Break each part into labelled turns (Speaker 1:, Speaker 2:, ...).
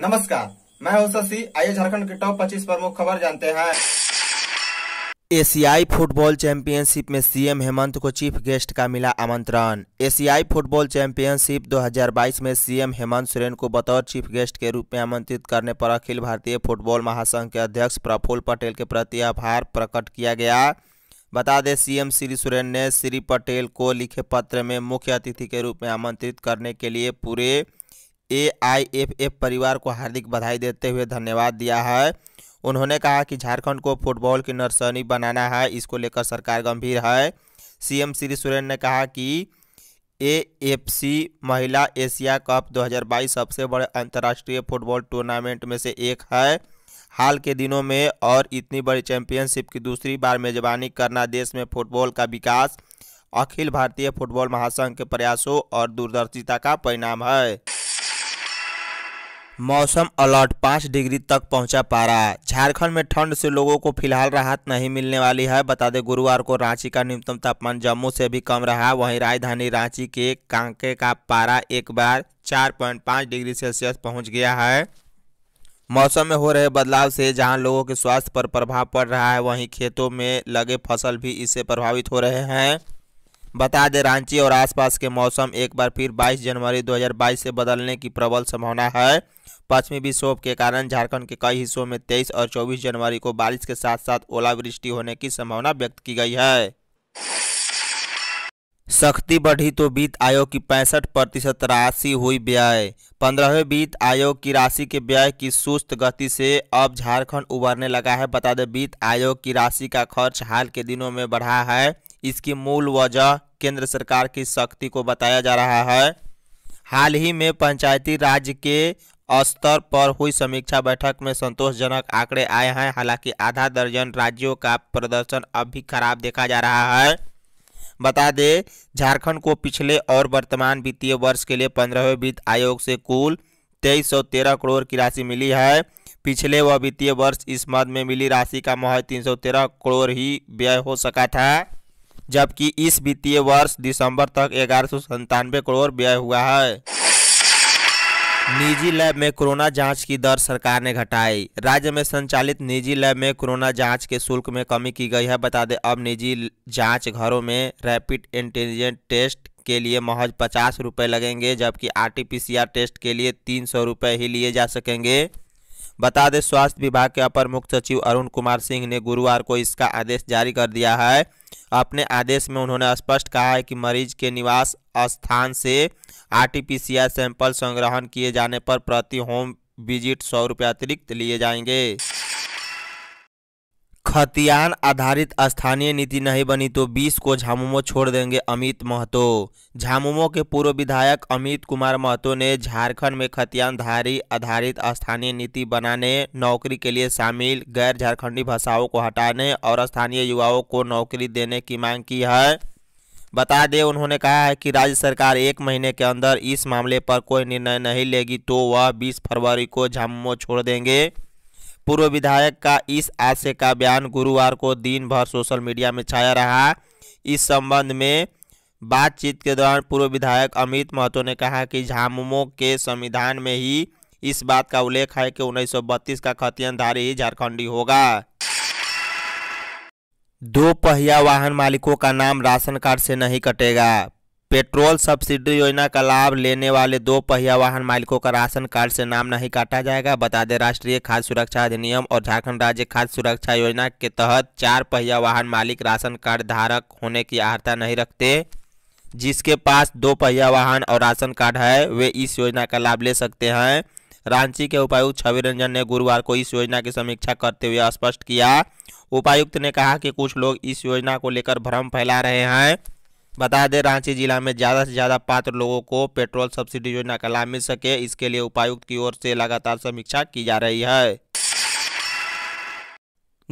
Speaker 1: नमस्कार मैं हूं शशि आइए झारखंड के टॉप 25 प्रमुख खबर जानते हैं एशियाई फुटबॉल चैंपियनशिप में सीएम हेमंत को चीफ गेस्ट का मिला आमंत्रण एशियाई फुटबॉल चैंपियनशिप 2022 में सीएम हेमंत सोरेन को बतौर चीफ गेस्ट के रूप में आमंत्रित करने पर अखिल भारतीय फुटबॉल महासंघ के अध्यक्ष प्रफुल्ल पटेल के प्रति आभार प्रकट किया गया बता दें सीएम श्री सोरेन ने श्री पटेल को लिखे पत्र में मुख्य अतिथि के रूप में आमंत्रित करने के लिए पूरे ए आई एफ एफ परिवार को हार्दिक बधाई देते हुए धन्यवाद दिया है उन्होंने कहा कि झारखंड को फुटबॉल की नर्सरी बनाना है इसको लेकर सरकार गंभीर है सीएम श्री सोरेन ने कहा कि एएफसी महिला एशिया कप 2022 सबसे बड़े अंतर्राष्ट्रीय फुटबॉल टूर्नामेंट में से एक है हाल के दिनों में और इतनी बड़ी चैंपियनशिप की दूसरी बार मेजबानी करना देश में फुटबॉल का विकास अखिल भारतीय फुटबॉल महासंघ के प्रयासों और दूरदर्शिता का परिणाम है मौसम अलर्ट पाँच डिग्री तक पहुंचा पारा झारखंड में ठंड से लोगों को फिलहाल राहत नहीं मिलने वाली है बता दें गुरुवार को रांची का न्यूनतम तापमान जम्मू से भी कम रहा वहीं राजधानी रांची के कांके का पारा एक बार 4.5 डिग्री सेल्सियस पहुंच गया है मौसम में हो रहे बदलाव से जहां लोगों के स्वास्थ्य पर प्रभाव पड़ रहा है वहीं खेतों में लगे फसल भी इससे प्रभावित हो रहे हैं बता दें रांची और आसपास के मौसम एक बार फिर 22 जनवरी 2022 से बदलने की प्रबल संभावना है पश्चिमी विक्षोभ के कारण झारखंड के कई हिस्सों में तेईस और चौबीस जनवरी को बारिश के साथ साथ ओलावृष्टि होने की संभावना व्यक्त की गई है सख्ती बढ़ी तो वित्त आयोग की पैंसठ प्रतिशत राशि हुई व्यय पंद्रहवें वित्त आयोग की राशि के व्यय की सुस्त गति से अब झारखंड उभरने लगा है बता दें वित्त आयोग की राशि का खर्च हाल के दिनों में बढ़ा है इसकी मूल वजह केंद्र सरकार की सख्ती को बताया जा रहा है हाल ही में पंचायती राज के स्तर पर हुई समीक्षा बैठक में संतोषजनक आंकड़े आए हैं हालांकि आधा दर्जन राज्यों का प्रदर्शन अब भी खराब देखा जा रहा है बता दें झारखंड को पिछले और वर्तमान वित्तीय वर्ष के लिए पंद्रहवें वित्त आयोग से कुल तेईस सौ तेरह करोड़ की राशि मिली है पिछले व वित्तीय वर्ष इस मद में मिली राशि का महज तीन सौ तेरह करोड़ ही व्यय हो सका था जबकि इस वित्तीय वर्ष दिसंबर तक ग्यारह सौ संतानवे करोड़ व्यय हुआ है निजी लैब में कोरोना जांच की दर सरकार ने घटाई राज्य में संचालित निजी लैब में कोरोना जांच के शुल्क में कमी की गई है बता दें अब निजी जांच घरों में रैपिड एंटीजन टेस्ट के लिए महज पचास रुपये लगेंगे जबकि आरटीपीसीआर टेस्ट के लिए तीन सौ रुपये ही लिए जा सकेंगे बता दें स्वास्थ्य विभाग के अपर मुख्य सचिव अरुण कुमार सिंह ने गुरुवार को इसका आदेश जारी कर दिया है अपने आदेश में उन्होंने स्पष्ट कहा है कि मरीज के निवास स्थान से आरटीपीसीआर सैंपल संग्रहण किए जाने पर प्रति होम विजिट सौ रुपये अतिरिक्त लिए जाएंगे खतियान आधारित स्थानीय नीति नहीं बनी तो 20 को झामुमो छोड़ देंगे अमित महतो झामुमो के पूर्व विधायक अमित कुमार महतो ने झारखंड में खतियानधारी आधारित स्थानीय नीति बनाने नौकरी के लिए शामिल गैर झारखंडी भाषाओं को हटाने और स्थानीय युवाओं को नौकरी देने की मांग की है बता दें उन्होंने कहा है कि राज्य सरकार एक महीने के अंदर इस मामले पर कोई निर्णय नहीं लेगी तो वह बीस फरवरी को झामुमो छोड़ देंगे पूर्व विधायक का इस आशय का बयान गुरुवार को दिन भर सोशल मीडिया में छाया रहा इस संबंध में बातचीत के दौरान पूर्व विधायक अमित महतो ने कहा कि झामुमो के संविधान में ही इस बात का उल्लेख है कि 1932 का खतियनधारी ही झारखंडी होगा दो पहिया वाहन मालिकों का नाम राशन कार्ड से नहीं कटेगा पेट्रोल सब्सिडी योजना का लाभ लेने वाले दो पहिया वाहन मालिकों का राशन कार्ड से नाम नहीं काटा जाएगा बता दें राष्ट्रीय खाद्य सुरक्षा अधिनियम और झारखंड राज्य खाद्य सुरक्षा योजना के तहत चार पहिया वाहन मालिक राशन कार्ड धारक होने की आहता नहीं रखते जिसके पास दो पहिया वाहन और राशन कार्ड है वे इस योजना का लाभ ले सकते हैं रांची के उपायुक्त छवि रंजन ने गुरुवार को इस योजना की समीक्षा करते हुए स्पष्ट किया उपायुक्त ने कहा कि कुछ लोग इस योजना को लेकर भ्रम फैला रहे हैं बता दें रांची जिला में ज़्यादा से ज़्यादा पात्र लोगों को पेट्रोल सब्सिडी योजना का लाभ मिल सके इसके लिए उपायुक्त की ओर से लगातार समीक्षा की जा रही है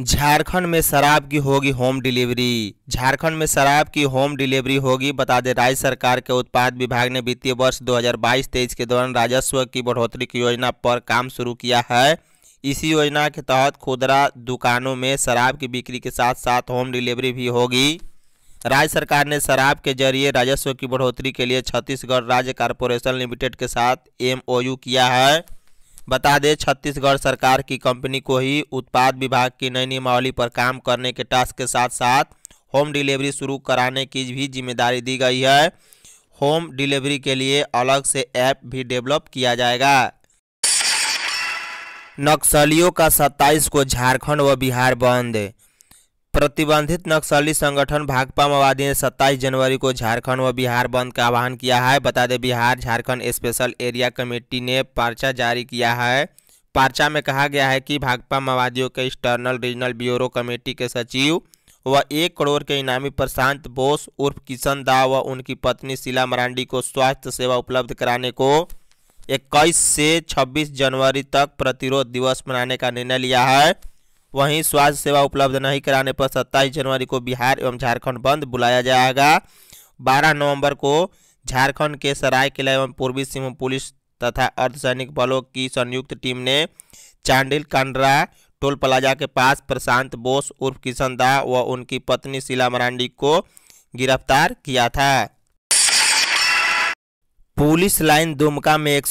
Speaker 1: झारखंड में शराब की होगी होम डिलीवरी झारखंड में शराब की होम डिलीवरी होगी बता दें राज्य सरकार के उत्पाद विभाग ने वित्तीय वर्ष 2022-23 के दौरान राजस्व की बढ़ोतरी की योजना पर काम शुरू किया है इसी योजना के तहत खुदरा दुकानों में शराब की बिक्री के साथ साथ होम डिलीवरी भी होगी राज्य सरकार ने शराब के जरिए राजस्व की बढ़ोतरी के लिए छत्तीसगढ़ राज्य कारपोरेशन लिमिटेड के साथ एमओयू किया है बता दें छत्तीसगढ़ सरकार की कंपनी को ही उत्पाद विभाग की नई नियमावली पर काम करने के टास्क के साथ साथ होम डिलीवरी शुरू कराने की भी जिम्मेदारी दी गई है होम डिलीवरी के लिए अलग से ऐप भी डेवलप किया जाएगा नक्सलियों का सत्ताईस को झारखंड व बिहार बंद प्रतिबंधित नक्सली संगठन भाकपा माओवादी ने 27 जनवरी को झारखंड व बिहार बंद का आह्वान किया है बता दें Bihar Jharkhand special area committee ने पर्चा जारी किया है पार्चा में कहा गया है कि भाकपा माओवादियों के एक्सटर्नल रीजनल ब्यूरो कमेटी के सचिव व एक करोड़ के इनामी प्रशांत बोस उर्फ किशन दाव व उनकी पत्नी शिला मरांडी को स्वास्थ्य सेवा उपलब्ध कराने को इक्कीस से छब्बीस जनवरी तक प्रतिरोध दिवस मनाने का निर्णय लिया है वहीं स्वास्थ्य सेवा उपलब्ध नहीं कराने पर सत्ताईस जनवरी को बिहार एवं झारखंड बंद बुलाया जाएगा बारह नवंबर को झारखंड के सरायकेला एवं पूर्वी सिंह पुलिस तथा अर्धसैनिक बलों की संयुक्त टीम ने चांडिल कांड्रा टोल प्लाजा के पास प्रशांत बोस उर्फ किशन दा व उनकी पत्नी शीला मरांडी को गिरफ्तार किया था पुलिस लाइन दुमका में एक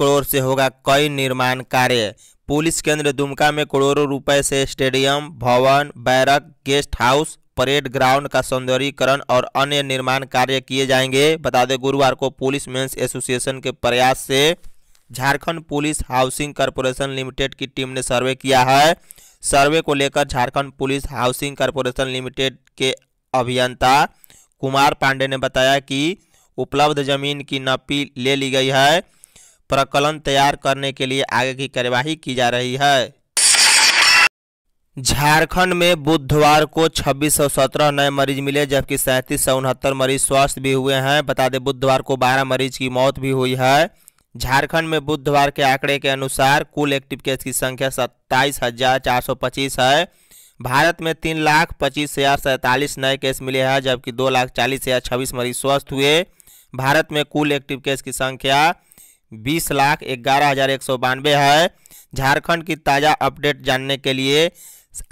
Speaker 1: करोड़ से होगा कई निर्माण कार्य पुलिस केंद्र दुमका में करोड़ों रुपए से स्टेडियम भवन barrack guest house parade ground का सौंदर्यीकरण और अन्य निर्माण कार्य किए जाएंगे बता दें गुरुवार को पुलिस मेंस एसोसिएशन के प्रयास से Jharkhand police housing corporation limited की टीम ने सर्वे किया है सर्वे को लेकर Jharkhand police housing corporation limited के अभियंता कुमार पांडे ने बताया कि उपलब्ध जमीन की नपी ले ली गई है प्रकलन तैयार करने के लिए आगे की कार्यवाही की जा रही है झारखंड में बुधवार को छब्बीस नए मरीज मिले जबकि सैंतीस सौ मरीज स्वस्थ भी हुए हैं बता दें बुधवार को 12 मरीज की मौत भी हुई है झारखंड में बुधवार के आंकड़े के अनुसार कुल एक्टिव केस की संख्या सत्ताईस हजार चार सौ पच्चीस है भारत में तीन लाख पच्चीस हजार सैंतालीस नए केस मिले हैं जबकि दो लाख चालीस हजार छब्बीस मरीज स्वस्थ हुए भारत में कुल एक्टिव केस की संख्या बीस लाख ग्यारह हज़ार एक सौ बानवे है झारखंड की ताज़ा अपडेट जानने के लिए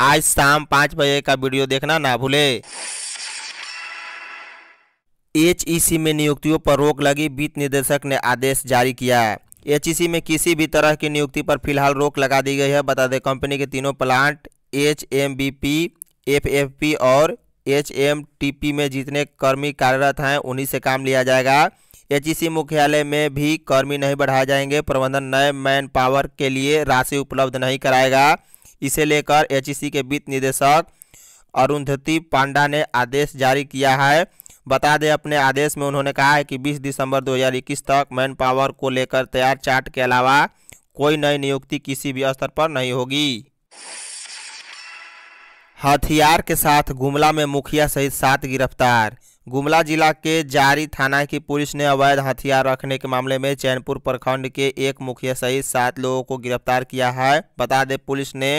Speaker 1: आज शाम पाँच बजे का वीडियो देखना ना भूले एचईसी में नियुक्तियों पर रोक लगी वित्त निदेशक ने आदेश जारी किया एचईसी में किसी भी तरह की नियुक्ति पर फिलहाल रोक लगा दी गई है बता दें कंपनी के तीनों plant H M B P F F P और एच एम टी पी में जितने कर्मी कार्यरत हैं उन्हीं से काम लिया जाएगा एचईसी मुख्यालय में भी कर्मी नहीं बढ़ाए जाएंगे प्रबंधन नए मैन पावर के लिए राशि उपलब्ध नहीं कराएगा इसे लेकर एच के वित्त निदेशक अरुंधति पांडा ने आदेश जारी किया है बता दें अपने आदेश में उन्होंने कहा है कि 20 दिसंबर 2021 तक मैन पावर को लेकर तैयार चार्ट के अलावा कोई नई नियुक्ति किसी भी स्तर पर नहीं होगी हथियार के साथ गुमला में मुखिया सहित सात गिरफ्तार गुमला जिला के जारी थाना की पुलिस ने अवैध हथियार रखने के मामले में चैनपुर प्रखंड के एक मुखिया सहित सात लोगों को गिरफ्तार किया है बता दें पुलिस ने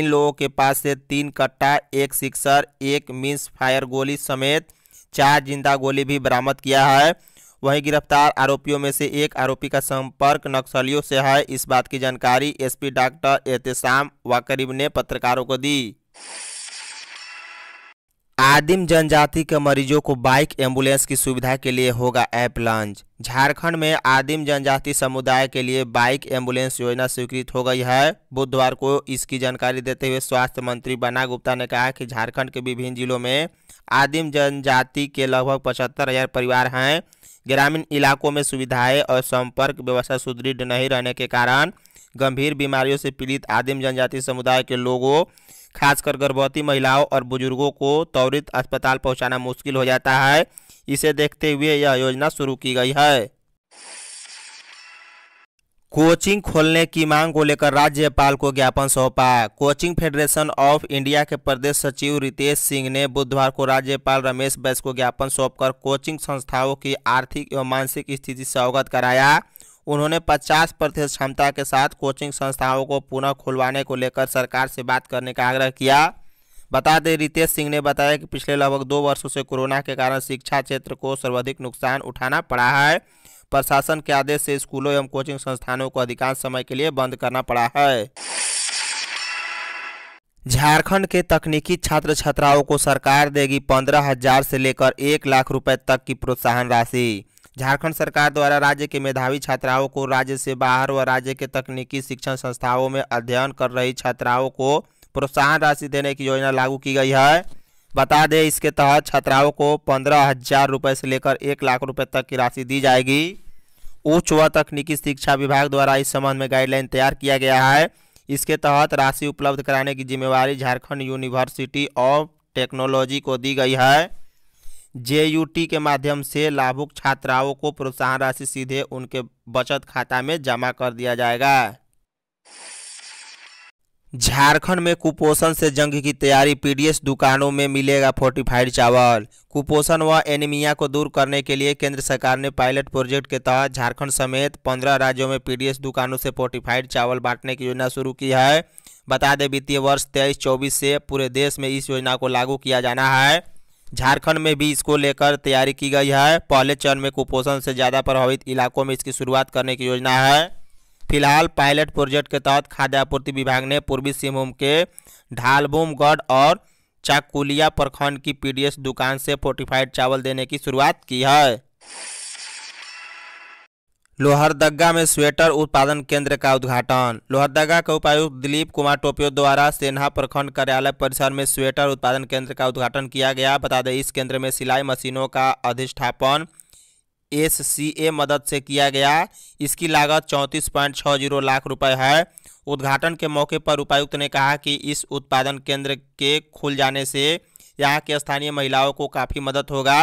Speaker 1: इन लोगों के पास से तीन कट्टा एक सिक्सर एक मिस फायर गोली समेत चार जिंदा गोली भी बरामद किया है वहीं गिरफ्तार आरोपियों में से एक आरोपी का संपर्क नक्सलियों से है इस बात की जानकारी एसपी डॉक्टर एहतसाम वाकरीब ने पत्रकारों को दी आदिम जनजाति के मरीजों को बाइक एम्बुलेंस की सुविधा के लिए होगा ऐप लॉन्च झारखंड में आदिम जनजाति समुदाय के लिए बाइक एम्बुलेंस योजना स्वीकृत हो गई है बुधवार को इसकी जानकारी देते हुए स्वास्थ्य मंत्री बना गुप्ता ने कहा कि झारखंड के विभिन्न जिलों में आदिम जनजाति के लगभग पचहत्तर हजार परिवार हैं ग्रामीण इलाकों में सुविधाएं और संपर्क व्यवस्था सुदृढ़ नहीं रहने के कारण गंभीर बीमारियों से पीड़ित आदिम जनजाति समुदाय के लोगों खासकर गर्भवती महिलाओं और बुजुर्गों को त्वरित अस्पताल पहुंचाना मुश्किल हो जाता है इसे देखते हुए यह योजना शुरू की गई है कोचिंग खोलने की मांग को लेकर राज्यपाल को ज्ञापन सौंपा कोचिंग फेडरेशन ऑफ इंडिया के प्रदेश सचिव रितेश सिंह ने बुधवार को राज्यपाल रमेश बैस को ज्ञापन सौंपकर कोचिंग संस्थाओं की आर्थिक एवं मानसिक स्थिति से अवगत कराया उन्होंने 50 प्रतिशत क्षमता के साथ कोचिंग संस्थाओं को पुनः खुलवाने को लेकर सरकार से बात करने का आग्रह किया बता दें रितेश सिंह ने बताया कि पिछले लगभग दो वर्षों से कोरोना के कारण शिक्षा क्षेत्र को सर्वाधिक नुकसान उठाना पड़ा है प्रशासन के आदेश से स्कूलों एवं कोचिंग संस्थानों को अधिकांश समय के लिए बंद करना पड़ा है झारखंड के तकनीकी छात्र छात्राओं को सरकार देगी पंद्रह हजार से लेकर एक लाख रुपए तक की प्रोत्साहन राशि झारखंड सरकार द्वारा राज्य के मेधावी छात्राओं को राज्य से बाहर व राज्य के तकनीकी शिक्षण संस्थाओं में अध्ययन कर रही छात्राओं को प्रोत्साहन राशि देने की योजना लागू की गई है बता दें इसके तहत छात्राओं को पंद्रह हजार रुपये से लेकर एक लाख रुपये तक की राशि दी जाएगी उच्च व तकनीकी शिक्षा विभाग द्वारा इस संबंध में गाइडलाइन तैयार किया गया है इसके तहत राशि उपलब्ध कराने की जिम्मेवारी झारखंड यूनिवर्सिटी ऑफ टेक्नोलॉजी को दी गई है जेयूटी के माध्यम से लाभुक छात्राओं को प्रोत्साहन राशि सीधे उनके बचत खाता में जमा कर दिया जाएगा झारखंड में कुपोषण से जंग की तैयारी पीडीएस दुकानों में मिलेगा फोर्टिफाइड चावल कुपोषण व एनीमिया को दूर करने के लिए केंद्र सरकार ने पायलट प्रोजेक्ट के तहत झारखंड समेत पंद्रह राज्यों में पीडीएस दुकानों से फोर्टिफाइड चावल बांटने की योजना शुरू की है बता दें वित्तीय वर्ष तेईस चौबीस से पूरे देश में इस योजना को लागू किया जाना है झारखंड में भी इसको लेकर तैयारी की गई है पहले चरण में कुपोषण से ज़्यादा प्रभावित इलाकों में इसकी शुरुआत करने की योजना है फिलहाल पायलट प्रोजेक्ट के तहत खाद्य आपूर्ति विभाग ने पूर्वी सिंहभूम के ढालभूमगढ़ और चाकुलिया प्रखंड की पीडीएस दुकान से फोर्टिफाइड चावल देने की शुरुआत की है लोहरदगा में स्वेटर उत्पादन केंद्र का उद्घाटन लोहरदगा के उपायुक्त दिलीप कुमार टोपियो द्वारा सेन्हा प्रखंड कार्यालय परिसर में स्वेटर उत्पादन केंद्र का उद्घाटन किया गया बता दें इस केंद्र में सिलाई मशीनों का अधिष्ठापन एस मदद से किया गया इसकी लागत चौंतीस पॉइंट छः जीरो लाख रुपए है उद्घाटन के मौके पर उपायुक्त ने कहा कि इस उत्पादन केंद्र के खुल जाने से यहाँ के स्थानीय महिलाओं को काफ़ी मदद होगा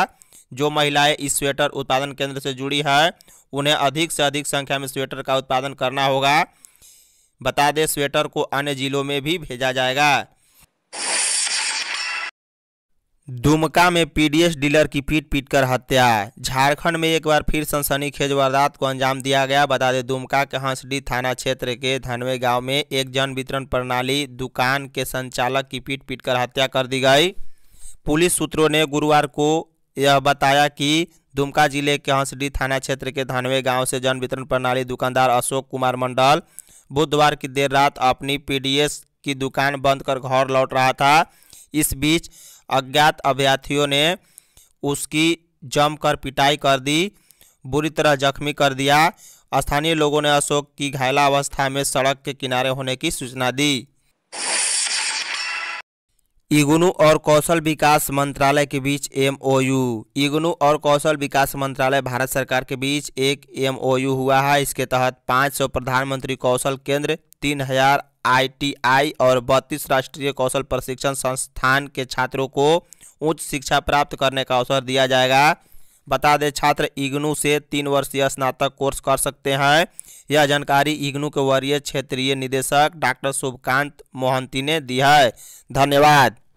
Speaker 1: जो महिलाएं इस स्वेटर उत्पादन केंद्र से जुड़ी है उन्हें अधिक से अधिक संख्या में स्वेटर का उत्पादन करना होगा बता दें स्वेटर को अन्य जिलों में भी भेजा जाएगा दुमका में पीडीएस डीलर की पीट पीट कर हत्या झारखंड में एक बार फिर सनसनीखेज वारदात को अंजाम दिया गया बता दें दुमका के हंसडी थाना क्षेत्र के धनवे गांव में एक जन वितरण प्रणाली दुकान के संचालक की पीट पीट कर हत्या कर दी गई पुलिस सूत्रों ने गुरुवार को यह बताया कि दुमका जिले के हंसडी थाना क्षेत्र के धानवे गांव से जन वितरण प्रणाली दुकानदार अशोक कुमार मंडल बुधवार की देर रात अपनी पीडीएस की दुकान बंद कर घर लौट रहा था इस बीच अज्ञात अभ्यर्थियों ने उसकी जमकर पिटाई कर दी बुरी तरह जख्मी कर दिया स्थानीय लोगों ने अशोक की घायला अवस्था में सड़क के किनारे होने की सूचना दी इग्नू और कौशल विकास मंत्रालय के बीच एमओयू इग्नू और कौशल विकास मंत्रालय भारत सरकार के बीच एक एमओयू हुआ है इसके तहत 500 प्रधानमंत्री कौशल केंद्र 3000 आई और 32 राष्ट्रीय कौशल प्रशिक्षण संस्थान के छात्रों को उच्च शिक्षा प्राप्त करने का अवसर दिया जाएगा बता दें छात्र इग्नू से तीन वर्षीय स्नातक कोर्स कर सकते हैं यह जानकारी इग्नू के वरीय क्षेत्रीय निदेशक डॉक्टर शुभकांत मोहंती ने दी है धन्यवाद